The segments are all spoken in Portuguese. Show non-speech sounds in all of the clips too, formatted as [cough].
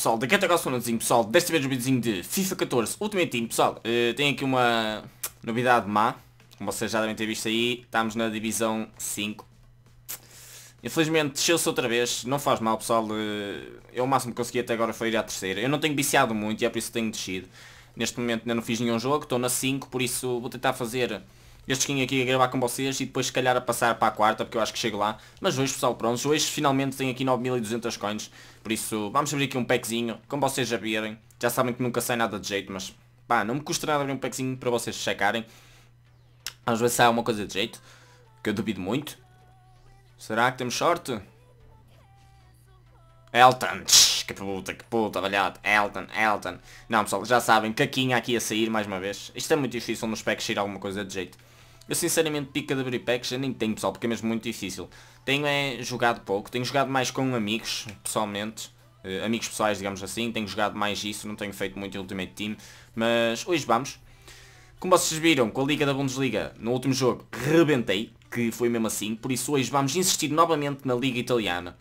pessoal, daqui até agora segundinho, pessoal, desta vez o videozinho de FIFA 14 Ultimate Team, pessoal, uh, tem aqui uma novidade má, como vocês já devem ter visto aí, estamos na divisão 5. Infelizmente desceu-se outra vez, não faz mal pessoal, uh, eu o máximo que consegui até agora foi ir à terceira, eu não tenho viciado muito e é por isso que tenho descido. Neste momento ainda não fiz nenhum jogo, estou na 5, por isso vou tentar fazer este skin aqui a gravar com vocês e depois se calhar a passar para a quarta, porque eu acho que chego lá. Mas hoje pessoal, pronto, hoje finalmente tenho aqui 9200 coins. Por isso, vamos abrir aqui um packzinho, como vocês já virem. Já sabem que nunca sai nada de jeito, mas pá, não me custa nada abrir um packzinho para vocês checarem. Vamos ver se há alguma coisa de jeito, que eu duvido muito. Será que temos sorte? Elton, que puta, que puta, valhado. Elton, Elton. Não pessoal, já sabem, caquinha aqui a sair mais uma vez. Isto é muito difícil nos packs sair alguma coisa de jeito. Eu sinceramente pico de abrir packs já nem tenho pessoal, porque é mesmo muito difícil. Tenho é, jogado pouco, tenho jogado mais com amigos, pessoalmente. Uh, amigos pessoais, digamos assim, tenho jogado mais isso, não tenho feito muito Ultimate Team, mas hoje vamos. Como vocês viram, com a Liga da Bundesliga, no último jogo, rebentei, que foi mesmo assim, por isso hoje vamos insistir novamente na Liga Italiana.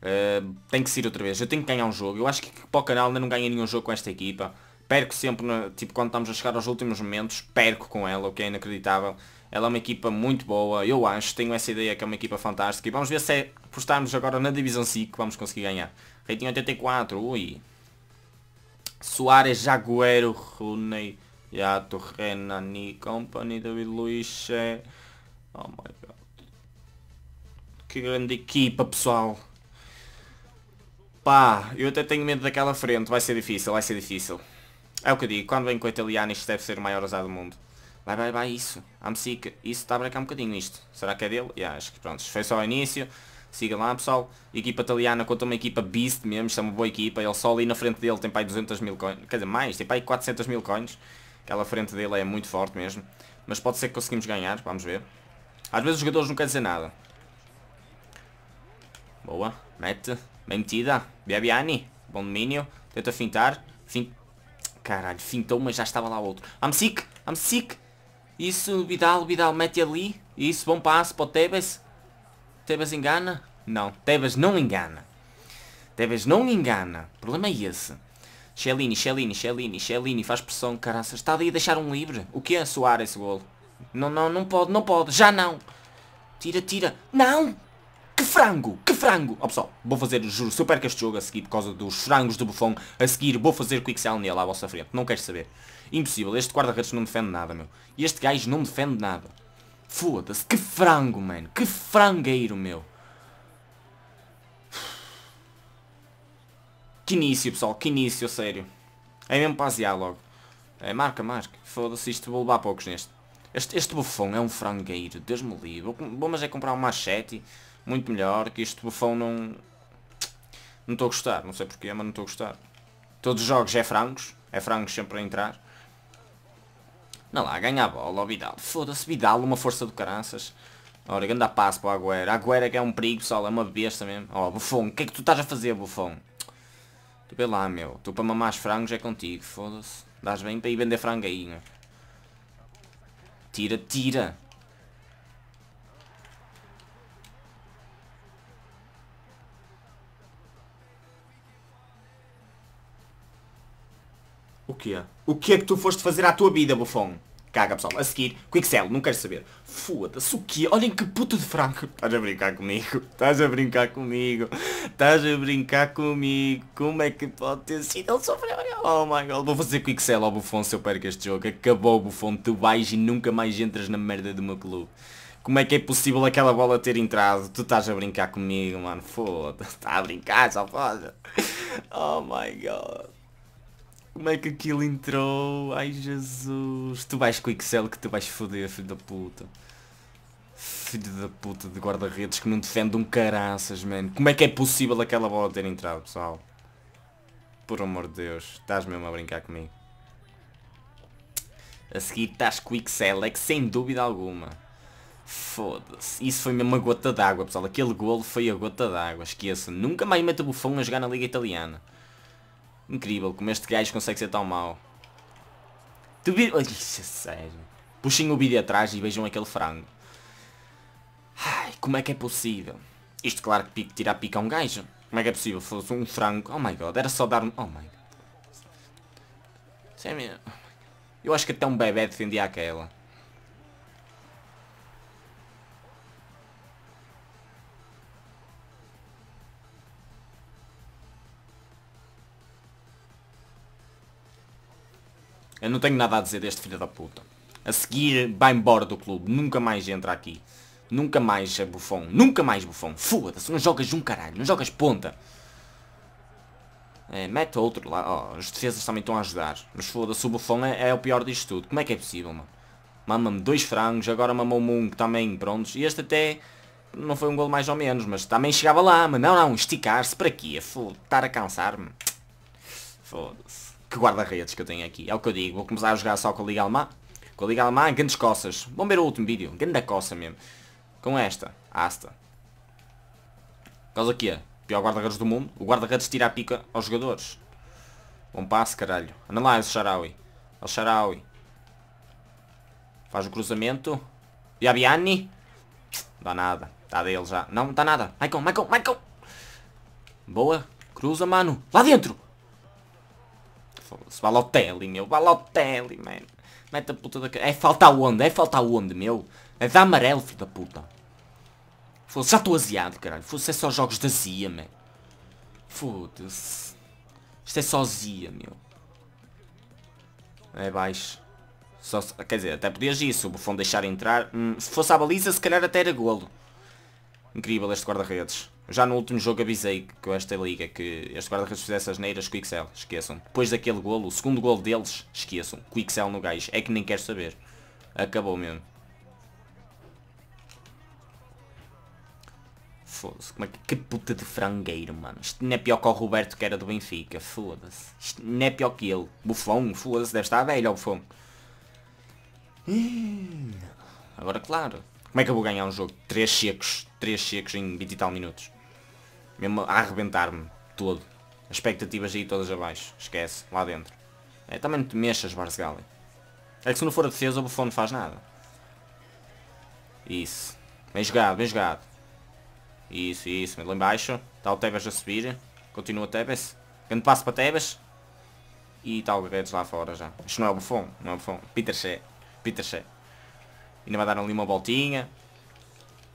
Uh, tem que ser outra vez, eu tenho que ganhar um jogo, eu acho que para o canal ainda não ganhei nenhum jogo com esta equipa, perco sempre, tipo, quando estamos a chegar aos últimos momentos, perco com ela, o que é inacreditável. Ela é uma equipa muito boa, eu acho, tenho essa ideia que é uma equipa fantástica. E vamos ver se é apostarmos agora na Divisão 5 que vamos conseguir ganhar. Rating 84, ui. Soares, Jaguero, Rooney, Yato, Renani, Company, David Luiz. É- oh my god. Que grande equipa, pessoal. Pá, eu até tenho medo daquela frente. Vai ser difícil, vai ser difícil. É o que eu digo, quando vem com o italiano isto deve ser o maior azar do mundo. Vai, vai, vai, isso. amsic Isso está a brincar um bocadinho isto. Será que é dele? Yeah, acho que pronto. Foi só o início. Siga lá, pessoal. Equipa italiana contra uma equipa beast mesmo. Isto é uma boa equipa. Ele só ali na frente dele tem para aí 200 mil coins. Quer dizer, mais. Tem para aí 400 mil coins. Aquela frente dele é muito forte mesmo. Mas pode ser que conseguimos ganhar. Vamos ver. Às vezes os jogadores não querem dizer nada. Boa. Mete. Bem metida. Biabiani. Bom domínio. Tenta fintar. Fint... Caralho, fintou, mas já estava lá outro. Amsic. Amsic. Isso, Vidal, Vidal, mete ali. Isso, bom passo para o Tebas. Tebas engana? Não, Tebas não engana. Tebas não engana. O problema é esse. Chelini, Chelini, Chelini, Chelini, faz pressão, caraças. Está ali a deixar um livre. O que é soar esse golo? Não, não, não pode, não pode. Já não. Tira, tira. Não! Que frango! Que frango! Ó oh, pessoal, vou fazer, juro, se eu perco este jogo a seguir por causa dos frangos do bufão, a seguir vou fazer quick sell nele à vossa frente. Não queres saber. Impossível, este guarda-redes não defende nada, meu. E este gajo não defende nada. Foda-se, que frango, mano. Que frangueiro, meu. Que início, pessoal, que início, sério. É mesmo passear logo. É, marca, marca. Foda-se, isto vou levar poucos neste. Este, este bufão é um frangueiro, Deus me livre. Vou, mas é comprar um machete muito melhor, que este bufão não... Não estou a gostar, não sei porquê, mas não estou a gostar. Todos os jogos é frangos, é frangos sempre a entrar. Não lá, ganha a bola, ó Vidal. Foda-se, Vidal, uma força do caranças. Ora, grande passo para o Agüero. Agüero é que é um perigo, pessoal, é uma besta mesmo. Ó, oh, Bufão, o que é que tu estás a fazer, Bufão? Tu vê lá, meu. Tu para mamar frangos é contigo, foda-se. Dás bem para ir vender franguinho. Tira, tira. O que é? O que é que tu foste fazer à tua vida, bufão? Caga, pessoal. A seguir, Quicksell, não quero saber. Foda-se, o quê? Olhem que puto de frango. Estás a brincar comigo? Estás a brincar comigo? Estás a brincar comigo? Como é que pode ter sido? Ele sofreu. Oh my god. Vou fazer Quicksell ao bufão se eu perco este jogo. Acabou, bufão Tu vais e nunca mais entras na merda do meu clube. Como é que é possível aquela bola ter entrado? Tu estás a brincar comigo, mano. Foda-se. Está a brincar, só foda. Oh my god. Como é que aquilo entrou? Ai Jesus. Tu vais com o Excel que tu vais foder, filho da puta. Filho da puta de guarda-redes que não defende um caraças, mano. Como é que é possível aquela bola ter entrado, pessoal? Por amor de Deus. Estás mesmo a brincar comigo. A seguir estás com o Excel, é que sem dúvida alguma. Foda-se. Isso foi mesmo uma gota d'água, pessoal. Aquele golo foi a gota d'água. Esqueça. Nunca mais meta bufão a jogar na Liga Italiana. Incrível como este gajo consegue ser tão mau. Tu vir... É sério. Puxem o vídeo atrás e vejam aquele frango. Ai, como é que é possível? Isto claro que pico, tirar pica a um gajo. Como é que é possível? Fosse um frango. Oh my god, era só dar um... Oh my god. Sério é mesmo. Eu acho que até um bebê defendia aquela. Eu não tenho nada a dizer deste filho da puta. A seguir, vai embora do clube. Nunca mais entra aqui. Nunca mais, é bufão. Nunca mais, bufão. Foda-se, não jogas um caralho. Não jogas ponta. É, mete outro lá. oh, os defesas também estão a ajudar. Mas foda-se, o bufão é, é, o pior disto tudo. Como é que é possível, mano? Mama-me dois frangos, agora mamou-me um que também, prontos. E este até não foi um gol mais ou menos, mas também chegava lá, mas não, não, esticar-se para quê? Foda, estar a cansar-me. Foda-se que guarda-redes que eu tenho aqui. É o que eu digo, vou começar a jogar só com a Liga Alemã. Com a Liga Alemã, grandes coças. Vão ver o último vídeo, grande coça mesmo. Com esta, Asta. causa que é? Pior guarda-redes do mundo. O guarda-redes tira a pica aos jogadores. Bom passe, caralho. Anda lá, Sharawi. O Sharawi. Faz o cruzamento. Yabiani. Dá nada. Está dele já. Não, dá nada. Maicon, Maicon, Maicon. Boa. Cruza, mano. Lá dentro. Foda-se. Balotelli, meu. Balotelli, mano. Mete a puta da... É falta onde? É falta onde, meu? É da amarelo, filho da puta. Foda-se. Já estou aziado, caralho. Foda-se. É só jogos da Zia man. Foda-se. Isto é só Zia meu. É baixo. Só, quer dizer, até podias ir. Se o Buffon deixar entrar... Hum, se fosse a baliza, se calhar até era golo. Incrível este guarda-redes já no último jogo avisei que esta liga que este guarda-redes fizesse as neiras, Quixel, esqueçam. Depois daquele golo, o segundo golo deles, esqueçam. Quixel no gajo, é que nem quer saber. Acabou mesmo. Foda-se, como é que... Que puta de frangueiro, mano. Isto não é pior que o Roberto que era do Benfica, foda-se. Isto não é pior que ele. Bufão, foda-se, deve estar velho, ó Bufão. Agora, claro. Como é que eu vou ganhar um jogo? três secos, três secos em 20 e tal minutos mesmo a arrebentar-me todo. As expectativas aí todas abaixo. Esquece, lá dentro. É, também não te mexas, Barzgali. É que se não for a defesa, o Buffon não faz nada. Isso. Bem jogado, bem jogado. Isso, isso. Lá embaixo. Está o Tebas a subir. Continua Tebas. Grande passo para Tebas. E está o Guedes lá fora já. Isto não é o Buffon. Não é o Buffon. Peter Shea. Peter Shea. Ainda vai dar ali uma voltinha.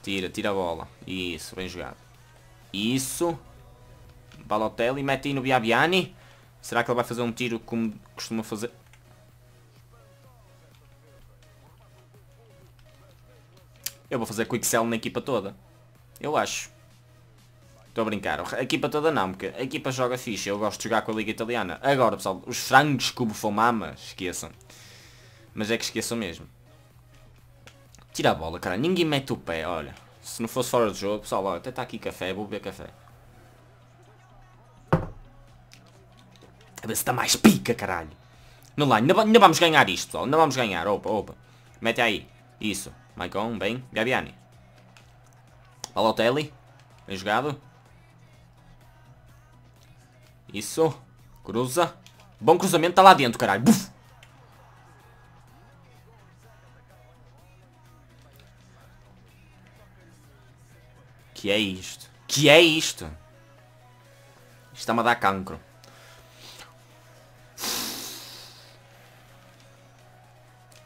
Tira, tira a bola. Isso, bem jogado. Isso. Balotelli mete aí no Biabiani. Será que ele vai fazer um tiro como costuma fazer? Eu vou fazer quick sell na equipa toda. Eu acho. Estou a brincar. A equipa toda não, porque a equipa joga fixe. Eu gosto de jogar com a Liga Italiana. Agora, pessoal, os frangos cubo fomama, esqueçam. Mas é que esqueçam mesmo. Tira a bola, cara. Ninguém mete o pé, olha. Se não fosse fora do jogo, pessoal, até está aqui café, vou beber café. A ver se está mais pica, caralho. Não lá, ainda, ainda, vamos ganhar isto, pessoal. Ainda vamos ganhar. Opa, opa. Mete aí. Isso. Maicon, bem. Gabiani. Balotelli. Bem jogado. Isso. Cruza. Bom cruzamento, está lá dentro, caralho. Buf. Que é isto? Que é isto? Está-me a dar cancro.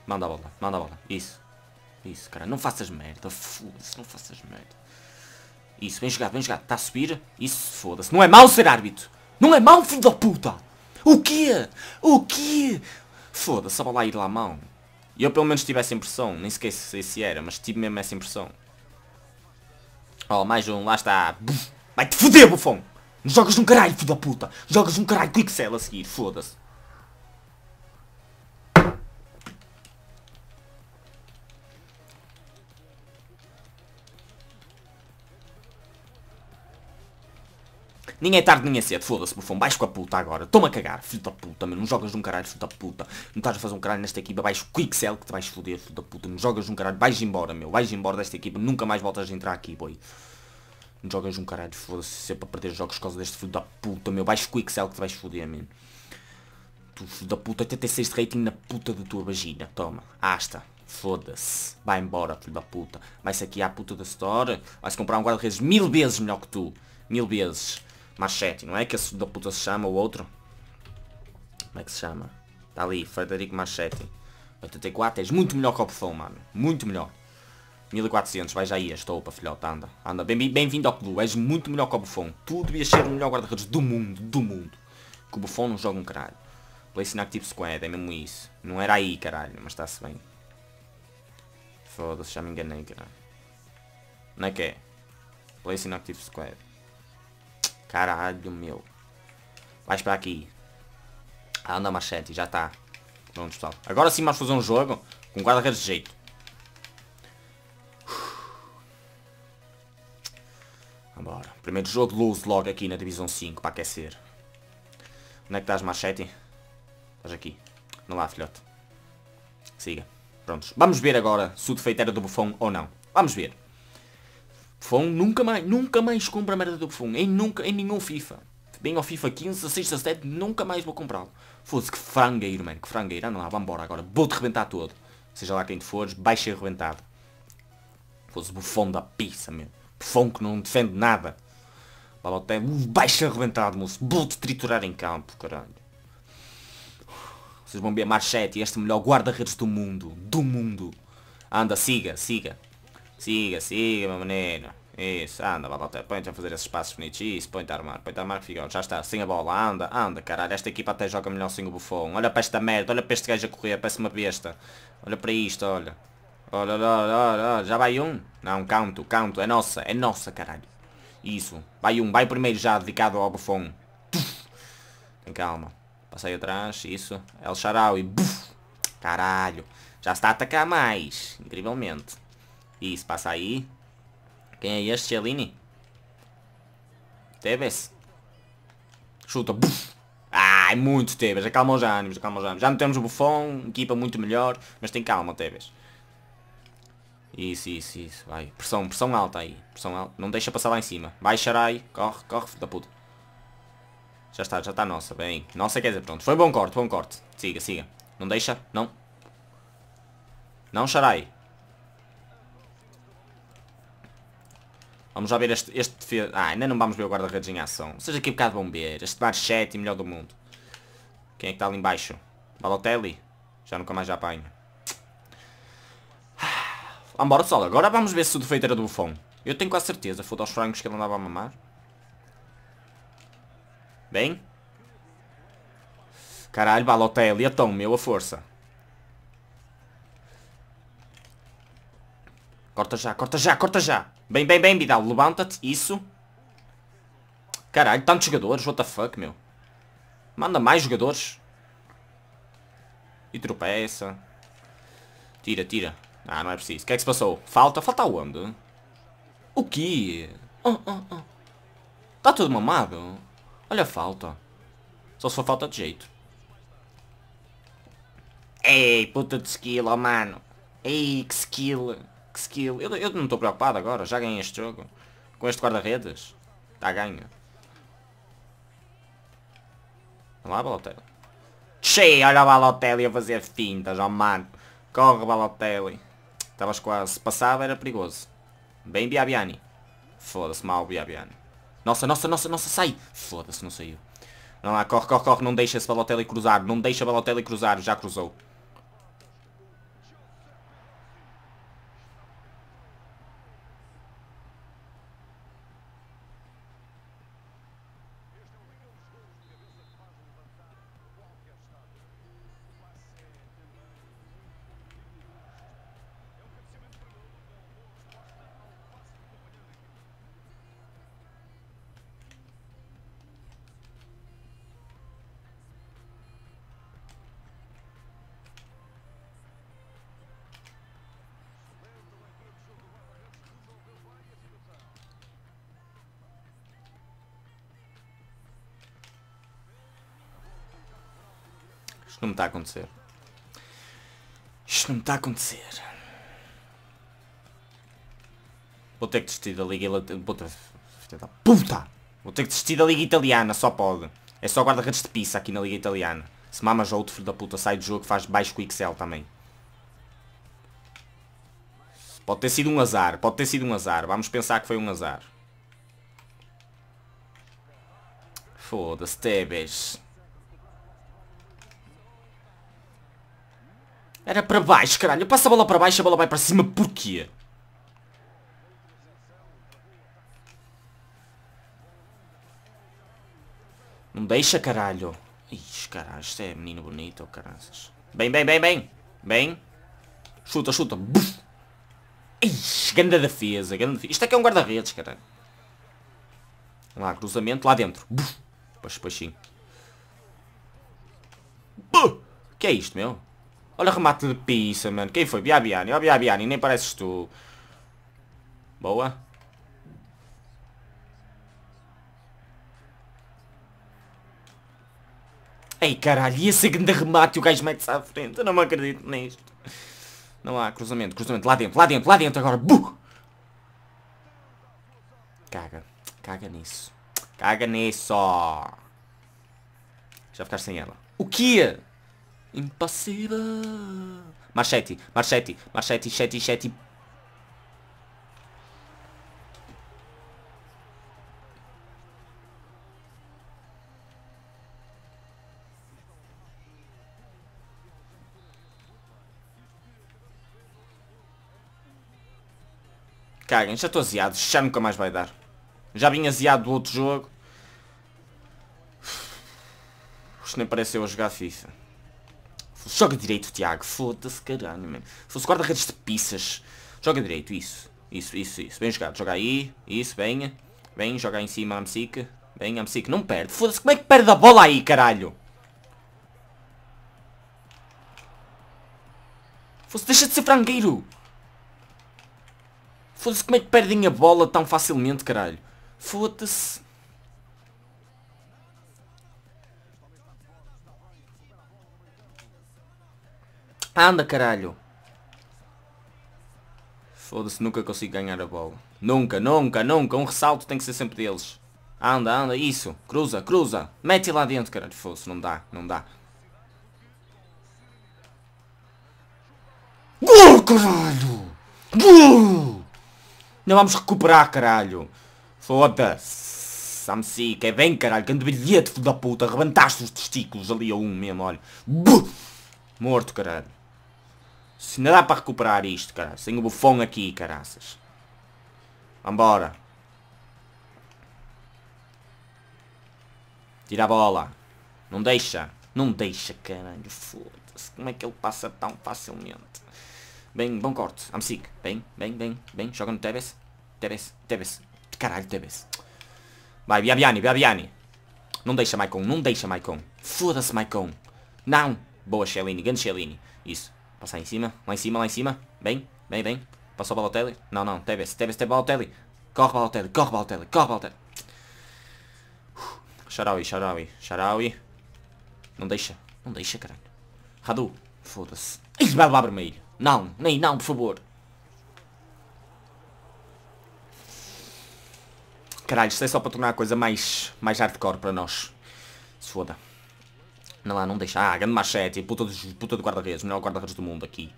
Manda a bola, manda a bola. Isso. Isso, cara. Não faças merda. Foda-se, não faças merda. Isso, bem jogado, bem jogado. Está a subir? Isso, foda-se. Não é mau ser árbitro. Não é mau, filho da puta. O quê? O quê? Foda-se, a bola ir lá à mão. Eu pelo menos tive essa impressão. Nem sequer sei se era, mas tive mesmo essa impressão. Oh, mais um, lá está. Vai-te foder, bufão! jogas um caralho, filho da puta! Jogas um caralho, sell a seguir, foda-se. Nem é tarde nem é cedo, foda-se, bufão, baixo com a puta agora. Toma a cagar, filho da puta, mano, não jogas um caralho, filho da puta. Não estás a fazer um caralho nesta equipa, baixo Quixel que te vais foder, filho da puta. Não jogas um caralho, vais embora, meu. Vais embora desta equipa, nunca mais voltas a entrar aqui, boi. Não jogas um caralho, foda-se, sempre é a perder jogos por causa deste filho da puta, meu. Baixo Quixel que te vais foder, mano. Tu, filho da puta, 86 de rating na puta da tua vagina. Toma, asta. Foda-se. Vai embora, filho da puta. Vai-se aqui à puta da store. Vais comprar um guarda-redes mil vezes melhor que tu. Mil vezes. Machete, não é que esse da puta se chama o outro? Como é que se chama? Está ali, Frederico Machete. 84, és muito melhor que o Pefão, mano. Muito melhor. 1400, vai já aí, para filhote, anda. Anda, bem-vindo bem ao clube, és muito melhor que o Buffon. Tu devias ser o melhor guarda-redes do mundo, do mundo. Que o Buffon não joga um caralho. Place in Active Squad, é mesmo isso. Não era aí, caralho, mas está-se bem. Foda-se, já me enganei, caralho. Não é que é? Place in Active Squad. Caralho, meu. Vai pra aqui. Anda, ah, machete, já tá. Pronto, pessoal. Agora sim vamos fazer um jogo com guarda-redes de jeito. Vambora. Primeiro jogo de luz logo aqui na Divisão 5 para aquecer. Onde é que estás, machete? Estás aqui. Não lá, filhote. Siga. Prontos. Vamos ver agora se o defeito era do bufão ou não. Vamos ver. Fão nunca mais, nunca mais compra a merda do Fão. Em, nunca, em nenhum FIFA. bem ao FIFA 15, 16, 17, nunca mais vou comprá-lo. Foda-se, que frangueiro, mano. Que frangueiro. Anda lá, vambora agora. Vou-te rebentar todo. Seja lá quem te fores, baixa ser rebentado. Foda-se, bufão da pizza, meu. Bufão que não defende nada. Balotelli, vais ser rebentado, moço. Vou-te triturar em campo, caralho. Vocês vão ver Marchetti, este melhor guarda-redes do mundo. Do mundo. Anda, siga, siga. Siga, siga, meu menino. Isso, anda, Balotelli, põe-te a fazer esses passos bonitinhos, põe-te a armar, põe-te a armar que fica, já está, sem a bola, anda, anda, caralho, esta equipa até joga melhor sem o Buffon, olha para esta merda, olha para este gajo a correr, parece uma besta, olha para isto, olha, olha, olha, olha, olha. já vai um, não, canto, canto, é nossa, é nossa, caralho, isso, vai um, vai primeiro já, dedicado ao Buffon, tem calma, passei atrás, isso, El Charau e, caralho, já se está a atacar mais, incrivelmente. Isso, passa aí. Quem é este, Cellini? Tebes. Chuta. Buf. Ai, muito Tebes. Acalma os ânimos, acalma os ânimos. Já não temos o Buffon, equipa muito melhor, mas tem calma, Tebes. Isso, isso, isso. Vai. Pressão, pressão alta aí. Pressão alta. Não deixa passar lá em cima. Vai, Xarai. Corre, corre, da puta. Já está, já está nossa. Bem. Nossa, quer dizer, pronto. Foi bom corte, bom corte. Siga, siga. Não deixa. Não. Não, Xarai. Vamos já ver este, este defesa. Ah, ainda não vamos ver o guarda-redes em ação. Seja aqui um bocado bombeiro. Este Barchete, melhor do mundo. Quem é que está ali embaixo? Balotelli? Já nunca mais já apanho. Ah, vambora, pessoal. Agora vamos ver se o defeito era do Buffon. Eu tenho quase certeza. Foda aos frangos que ele andava a mamar. Bem. Caralho, Balotelli. Então, meu, a força. Corta já, corta já, corta já. Bem, bem, bem, Bidal. Levanta-te. Isso. Caralho, tantos jogadores. What the fuck, meu. Manda mais jogadores. E tropeça. Tira, tira. Ah, não é preciso. O que é que se passou? Falta? Falta onde? O quê? Oh, ah, oh, ah, oh. Ah. Está tudo mamado. Olha a falta. Só se for falta de jeito. Ei, puta de skill, oh mano. Ei, que skill. Que skill. Eu, eu não estou preocupado agora. Já ganhei este jogo. Com este guarda-redes. Está ganho. Olha lá, Balotelli. Che, olha o Balotelli a fazer fintas, ó oh mano. Corre, Balotelli. Estavas quase. Passava era perigoso. Bem, Biabiani. Foda-se mal, Biabiani. Nossa, nossa, nossa, nossa, sai. Foda-se, não saiu. Não lá, corre, corre, corre. Não deixa esse Balotelli cruzar. Não deixa Balotelli cruzar. Já cruzou. Isto não me está a acontecer. Isto não me está a acontecer. Vou ter que desistir da liga puta, puta! Vou ter que desistir da liga italiana, só pode. É só guarda-redes de pizza aqui na liga italiana. Se mamas outro filho da puta sai do jogo faz baixo com o Excel também. Pode ter sido um azar, pode ter sido um azar. Vamos pensar que foi um azar. Foda-se, Tebes. Era para baixo, caralho. passa a bola para baixo, a bola vai para cima. Porquê? Não deixa, caralho. Ixi, caralho. Isto é menino bonito, caraças. Bem, bem, bem, bem. Bem. Chuta, chuta. Buf. Ixi, grande defesa, grande defesa. Isto aqui é, é um guarda-redes, caralho. Lá, cruzamento, lá dentro. Buf. Pois, pois sim. Que é isto, meu? Olha o remate de pizza, mano. Quem foi? Biabiani. Ó oh, Biabiani, nem pareces tu. Boa. Ei, caralho, e esse grande remate o gajo mete-se à frente. Eu não me acredito nisto. Não há cruzamento, cruzamento. Lá dentro, lá dentro, lá dentro agora. Buh! Caga. Caga nisso. Caga nisso. Já ficar sem ela. O que Impassível. Machete, machete, machete, chete, chete. Caguem, já estou aziado, já nunca mais vai dar. Já vim aziado do outro jogo. Isto nem parece eu a jogar FIFA. Joga direito, Tiago. Foda-se, caralho, mano. Se fosse guarda-redes de pizzas. Joga direito, isso. Isso, isso, isso. Bem jogado. Joga aí. Isso, bem. Bem, joga aí em cima, a Amsic. Bem, Amsic. Não perde. Foda-se, como é que perde a bola aí, caralho? Foda-se, deixa de ser frangueiro. Foda-se, como é que perdem a bola tão facilmente, caralho? Foda-se. Anda, caralho. Foda-se, nunca consigo ganhar a bola. Nunca, nunca, nunca. Um ressalto tem que ser sempre deles. Anda, anda, isso. Cruza, cruza. Mete lá dentro, caralho. Foda-se, não dá, não dá. Gol, caralho! Gol! vamos recuperar, caralho. Foda-se. Samsi, que é bem, caralho. Grande bilhete, filho da puta. Arrebentaste os testículos ali a um mesmo, olha. Morto, caralho. Se não dá para recuperar isto, cara. Sem o bufão aqui, caraças. Vambora. Tira a bola. Não deixa. Não deixa, caralho. Foda-se. Como é que ele passa tão facilmente? Bem, bom corte. Amsic. Bem, bem, bem, bem. Joga no Tevez. Tevez, Tevez. Caralho, Tevez. Vai, Biabiani, Biabiani. Não deixa, Maicon. Não deixa, Maicon. Foda-se, Maicon. Não. Boa, Shellini. Grande Shellini. Isso. Passar em cima, lá em cima, lá em cima. Bem, bem, bem. Passou o Balotelli. Não, não, Tevez, Tevez, Tevez, Balotelli. Corre, Balotelli, corre, Balotelli, corre, Balotelli. Uh, Sharawi, Sharawi, Sharawi. Não deixa, não deixa, caralho. Radu, foda-se. Isso vai lá vermelho. Não, nem não, por favor. Caralho, isto é só para tornar a coisa mais, mais hardcore para nós. Se foda. Não, lá, ah, não deixa. Ah, grande machete, puta de, puta de guarda-redes, melhor guarda-redes do mundo aqui.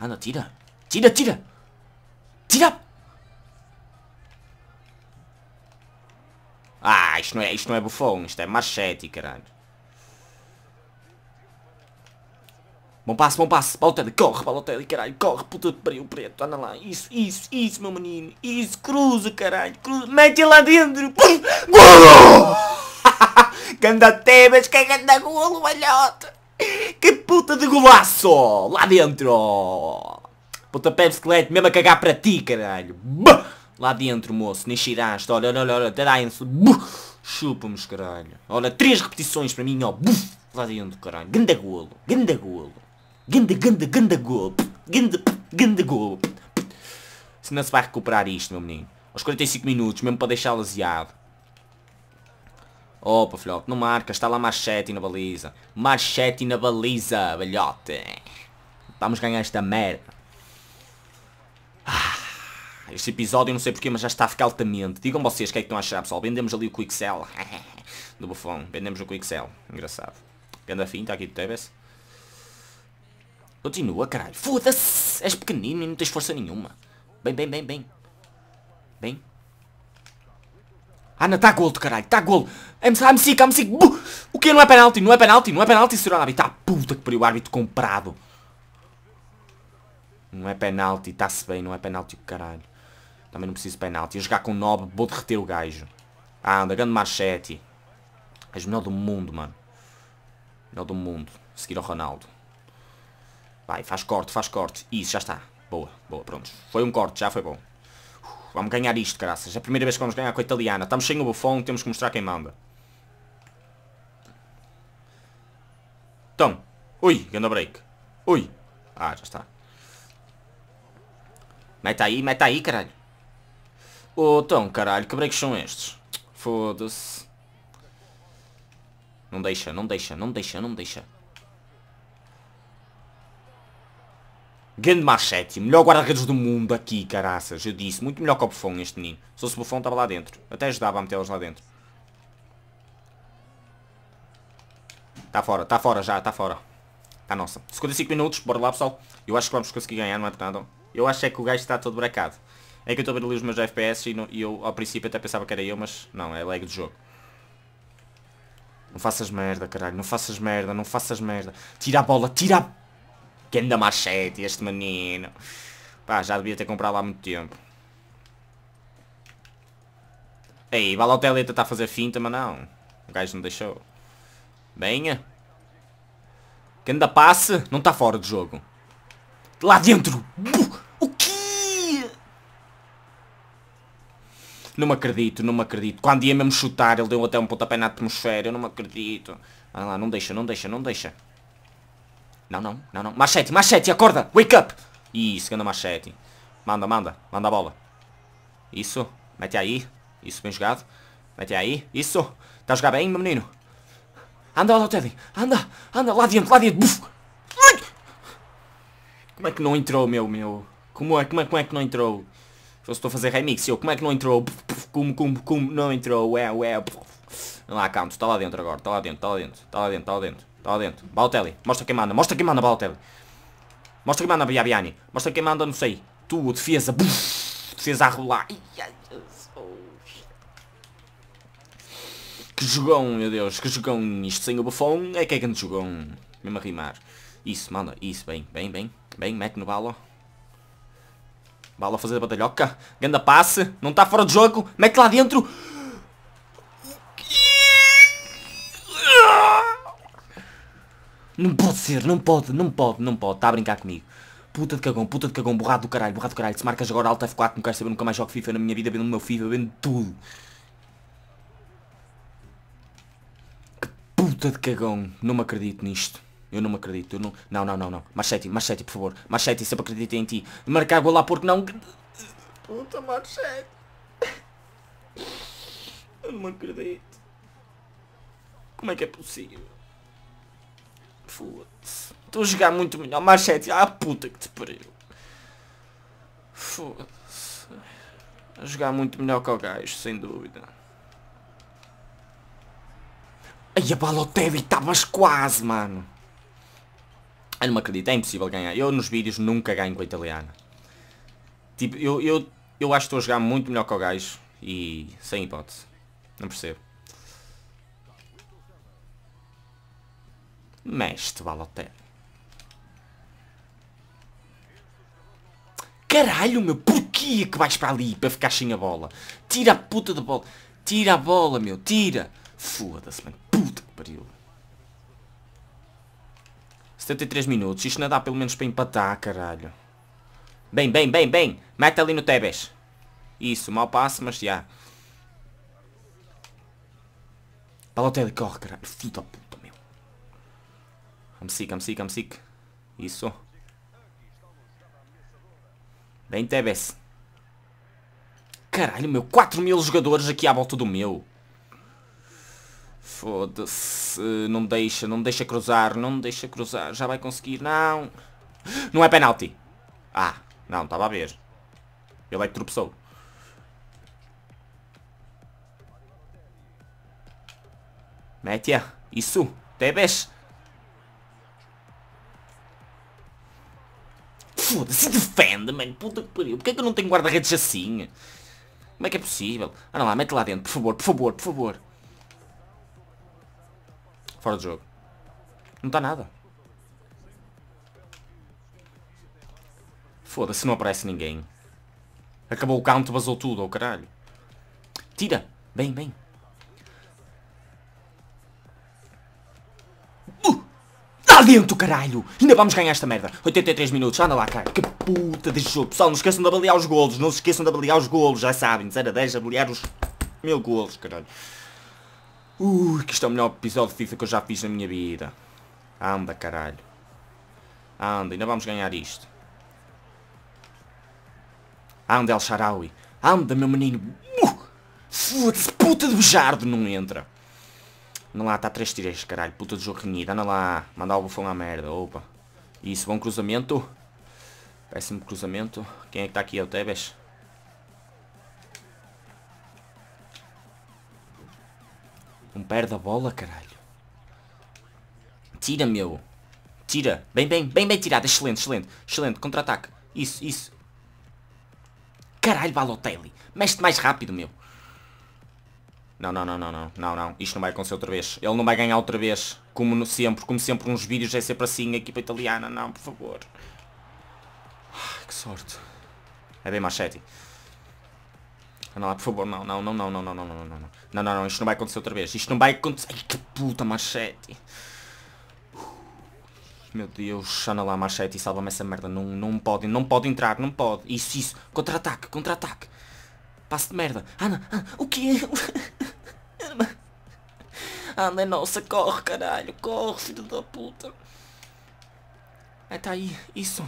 Anda, tira. Tira, tira. Tira. Ah, isto não é, isto não é bufão, isto é machete, caralho. Bom passo, bom passo, Balotelli, corre, Balotelli, caralho, corre, puta de pariu, preto, anda lá, isso, isso, isso, meu menino, isso, cruza, caralho, cruza, mete lá dentro, pum, golo! [laughs] ganda Tebas, que ganda golo, malhota, que puta de golaço, lá dentro, puta pé bicicleta, mesmo a cagar para ti, caralho, lá dentro, moço, nem cheiraste, olha, olha, olha, te dá isso, chupa-me, caralho, olha, três repetições para mim, ó, lá dentro, caralho, ganda golo, ganda golo. Ganda, ganda, ganda gol, Ganda, ganda gol. Se não se vai recuperar isto, meu menino. Aos 45 minutos, mesmo para deixar laseado. Opa, filhote, não marca. Está lá Marchetti na baliza. Marchetti na baliza, velhote. Vamos ganhar esta merda. Ah, este episódio, não sei porquê, mas já está a ficar altamente. Digam vocês o que é que estão a achar, pessoal. Vendemos ali o Quick [laughs] do Buffon. Vendemos o Quick Sell. Engraçado. Ganda finta aqui do Tevez. Continua, caralho. Foda-se! És pequenino e não tens força nenhuma. Bem, bem, bem, bem. Bem. Ana, ah, está gol, caralho, está gol. I'm sick, I'm sick. Buh! O que Não é penalti, não é penalti, não é penalti, senhor árbitro. Está ah, puta que pariu, árbitro comprado. Não é penalti, está-se bem, não é penalti, caralho. Também não preciso de penalti. Eu jogar com 9, vou derreter o gajo. Ah, anda, grande Marchetti. És o melhor do mundo, mano. Melhor do mundo. Seguir ao Ronaldo. Vai, faz corte, faz corte. Isso, já está. Boa, boa, pronto. Foi um corte, já foi bom. Uf, vamos ganhar isto, graças. É a primeira vez que vamos ganhar com a italiana. Estamos sem o bufão, temos que mostrar quem manda. Então. Ui, ganda break. Ui. Ah, já está. Mete aí, mete aí, caralho. Oh, então, caralho, que breaks são estes? Foda-se. Não deixa, não deixa, não deixa, não deixa. Grande Machete, melhor guarda-redes do mundo aqui, caraças. Eu disse, muito melhor que o Bufão este menino. Se fosse o Bufão estava lá dentro. Até ajudava a metê-los lá dentro. Está fora, está fora já, está fora. Está nossa. 55 minutos, bora lá pessoal. Eu acho que vamos conseguir ganhar, não é nada. Eu acho é que o gajo está todo bracado. É que eu estou a ver ali os meus FPS e, e, eu ao princípio até pensava que era eu, mas não, é lag do jogo. Não faças merda, caralho. Não faças merda, não faças merda. Tira a bola, tira a que anda machete este menino. Pá, já devia ter comprado há muito tempo. Ei, Balotelli tá a fazer finta, mas não. O gajo não deixou. Venha. Que anda passe. Não está fora do jogo. Lá dentro. O quê? Não me acredito, não me acredito. Quando ia mesmo chutar, ele deu até um pontapé na atmosfera. Eu não me acredito. Vai lá, não deixa, não deixa, não deixa. Não, não, não, não. Machete, machete, acorda! Wake up! Isso, segunda machete. Manda, manda, manda a bola. Isso, mete aí. Isso, bem jogado. Mete aí. Isso. Está a jogar bem, meu menino? Anda, lá Teddy. Anda, anda, lá adiante, lá adiante. Buf. Como é que não entrou, meu, meu? Como é, como é, como é que não entrou? Eu estou a fazer remix, eu. Como é que não entrou? Como, como, como? Não entrou. Ué, ué. Buf lá, Count, está lá dentro agora, está lá dentro, está lá dentro, está lá dentro, está lá dentro, está lá dentro. Balotelli, mostra quem manda, mostra quem manda, Balotelli. Mostra quem manda, Biabiani. Mostra quem manda, não sei. Tu, defesa, buf, defesa a rolar. Que jogão, meu Deus, que jogão. Isto sem o bufão é que é grande jogão. Mesmo a rimar. Isso, manda, isso, bem, bem, bem, bem, mete no balo. Bala a fazer a batalhoca. Ganda passe. Não está fora de jogo. Mete lá dentro. Não pode ser, não pode, não pode, não pode. Está a brincar comigo. Puta de cagão, puta de cagão, borrado do caralho, borrado do caralho. Se marcas agora Alt F4, não quero saber nunca mais jogo FIFA na minha vida, vendo o meu FIFA, vendo tudo. Que puta de cagão. Não me acredito nisto. Eu não me acredito, eu não... Não, não, não, não. Marchetti, Marchetti, por favor. Marchetti, sempre acreditei em ti. Marcar gol lá porque não... Puta Marchetti. Eu não me acredito. Como é que é possível? Foda-se. Estou a jogar muito melhor. 7. É, tipo, ah puta que te pariu. Foda-se. A jogar muito melhor que o gajo, sem dúvida. Ai, a Balotelli, estavas tá, quase, mano. Eu não acredito, é impossível ganhar. Eu nos vídeos nunca ganho com a italiana. Tipo, eu, eu, eu acho que estou a jogar muito melhor que o gajo. E sem hipótese. Não percebo. Mestre Balotelli. Caralho, meu, porquê é que vais para ali para ficar sem a bola? Tira a puta da bola. Tira a bola, meu, tira. Foda-se, mano. Puta que pariu. 73 minutos. Isto não dá pelo menos para empatar, caralho. Bem, bem, bem, bem. Mete ali no Tebes. Isso, mal passe, mas já. Balotelli, corre, caralho. Foda-se. Kamsik, Kamsik, Kamsik. Isso. Vem, Tebes. Caralho, meu. 4 mil jogadores aqui à volta do meu. Foda-se. Não me deixa, não me deixa cruzar, não me deixa cruzar. Já vai conseguir, não. Não é penalti. Ah, não, estava a ver. Ele é que tropeçou. Mete-a. Isso. Tebes. Foda-se, defende, mano. Puta que pariu. Porquê é que eu não tenho guarda-redes assim? Como é que é possível? Anda lá, mete lá dentro, por favor, por favor, por favor. Fora de jogo. Não está nada. Foda-se, não aparece ninguém. Acabou o count, vazou tudo, ao oh, caralho. Tira. Bem, bem. dentro, caralho! Ainda vamos ganhar esta merda. 83 minutos, anda lá, cara. Que puta de jogo. Pessoal, não se esqueçam de avaliar os golos. Não se esqueçam de avaliar os golos, já sabem. 0 a 10, avaliar os mil golos, caralho. Ui, que isto é o melhor episódio de FIFA que eu já fiz na minha vida. Anda, caralho. Anda, ainda vamos ganhar isto. Anda, El Sharawi. Anda, meu menino. Uh! Foda-se, puta de bejardo, não entra. Anda lá, está três tiras, caralho. Puta de jogo renhido. Anda lá. Mandar o bufão à merda. Opa. Isso, bom cruzamento. Péssimo cruzamento. Quem é que está aqui? É o Tebes. Não perde a bola, caralho. Tira, meu. Tira. Bem, bem, bem, bem tirada. Excelente, excelente. Excelente. Contra-ataque. Isso, isso. Caralho, Balotelli. Mexe-te mais rápido, meu. Não, não, não, não, não, não, não. Isto não vai acontecer outra vez. Ele não vai ganhar outra vez. Como no, sempre, como sempre nos vídeos é sempre assim, a equipa italiana. Não, por favor. que sorte. É bem machete. Não, por favor, não, não, não, não, não, não, não, não, não, não. Não, não, isto não vai acontecer outra vez. Isto não vai acontecer. Ai, que puta machete. Meu Deus, anda lá machete e salva-me essa merda. Não, não pode, não pode entrar, não pode. Isso, isso. Contra-ataque, contra-ataque. Passo de merda. Ana, Ana, o quê? anda ah, é nossa, corre, caralho. Corre, filho da puta. Ah, tá aí. Isso.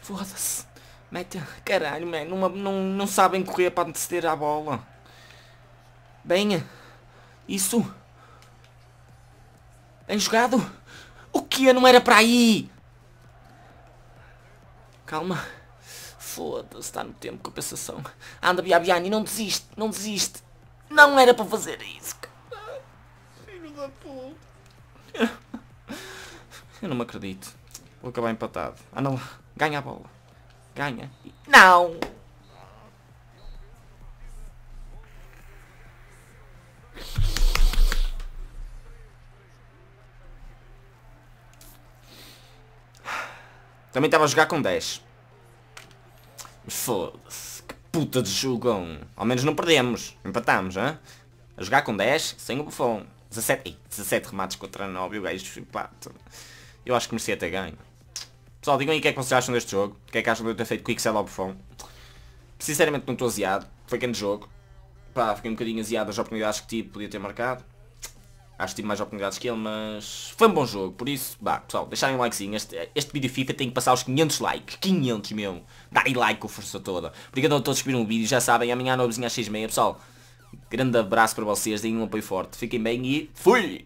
Foda-se. Mete. Caralho, man. Não, não, não sabem correr para anteceder a bola. Bem. Isso. Bem jogado. O que? Não era para aí. Calma. Foda-se, está no tempo, compensação. Anda, Biabiani, não desiste, não desiste. Não era para fazer isso da puta. [laughs] Eu não me acredito. Vou acabar empatado. Anda ah, lá. Ganha a bola. Ganha. Não! Também estava a jogar com 10. Mas foda-se. Que puta de jogão. Ao menos não perdemos. Empatamos, hã? A jogar com 10, sem o bufão. 17, 17 remates contra 9, o gajo, pá, eu acho que merecia ter ganho. Pessoal, digam aí o que é que vocês acham deste jogo, o que é que acham de eu ter feito Quick Sell ao Buffon. Sinceramente não estou aziado, foi grande jogo, pá, fiquei um bocadinho aziado das oportunidades que tive, podia ter marcado. Acho que tive mais oportunidades que ele, mas foi um bom jogo, por isso, pá, pessoal, deixarem um likezinho, este, este vídeo FIFA tem que passar os 500 likes, 500 mesmo, darem like com força toda. Obrigado a todos que viram o vídeo, já sabem, amanhã à novezinha às 6h30, pessoal, Grande abraço para vocês, deem um apoio forte. Fiquem bem e fui!